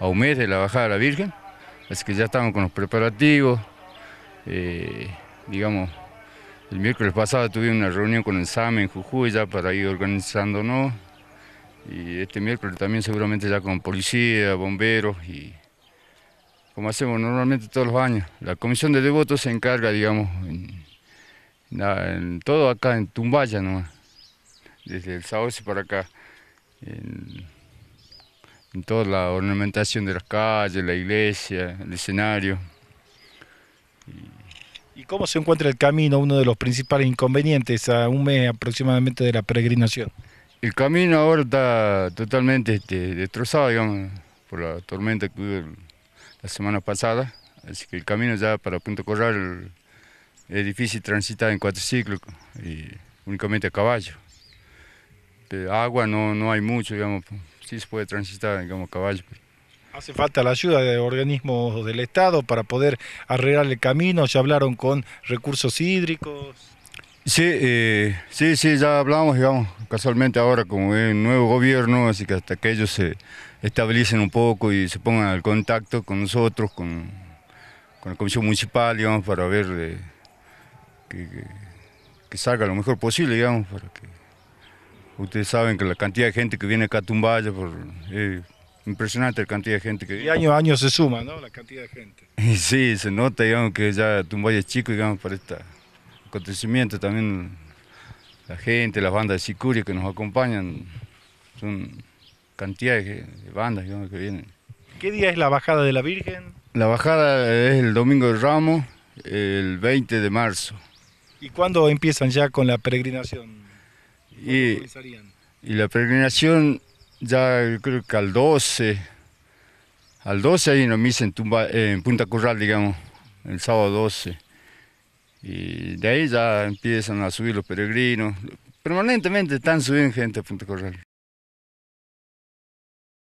a un mes de la bajada de la Virgen, así que ya estamos con los preparativos. Eh, digamos, el miércoles pasado tuve una reunión con el SAME en Jujuy ya para ir organizándonos. Y este miércoles también seguramente ya con policía, bomberos y como hacemos normalmente todos los años. La comisión de devotos se encarga, digamos, en, todo acá en Tumbaya nomás, desde el Saoce para acá. En, en toda la ornamentación de las calles, la iglesia, el escenario. ¿Y cómo se encuentra el camino, uno de los principales inconvenientes a un mes aproximadamente de la peregrinación? El camino ahora está totalmente este, destrozado, digamos, por la tormenta que hubo la semana pasada, así que el camino ya para Punto Corral es difícil transitar en cuatro ciclos... y únicamente a caballo. agua no, no hay mucho, digamos, sí se puede transitar, digamos, caballo. Hace falta la ayuda de organismos del Estado para poder arreglar el camino. ¿Ya hablaron con recursos hídricos? Sí, eh, sí, sí, ya hablamos, digamos, casualmente ahora como el un nuevo gobierno, así que hasta que ellos se estabilicen un poco y se pongan al contacto con nosotros, con, con la Comisión Municipal, digamos, para ver eh, que salga lo mejor posible, digamos, para que Ustedes saben que la cantidad de gente que viene acá a Tumbaya, por, eh, impresionante la cantidad de gente que... Y año a año se suma, ¿no? La cantidad de gente. Y sí, se nota, digamos, que ya Tumbaya es chico, digamos, para este acontecimiento. También la gente, las bandas de Sicuria que nos acompañan, son cantidad de, bandas, digamos, que vienen. ¿Qué día es la bajada de la Virgen? La bajada es el Domingo de Ramo, el 20 de marzo. ¿Y cuándo empiezan ya con la peregrinación? Y, y la peregrinación ya creo que al 12, al 12 ahí nos misa en, Tumba, en Punta Corral, digamos, el sábado 12. Y de ahí ya empiezan a subir los peregrinos. Permanentemente están subiendo gente a Punta Corral.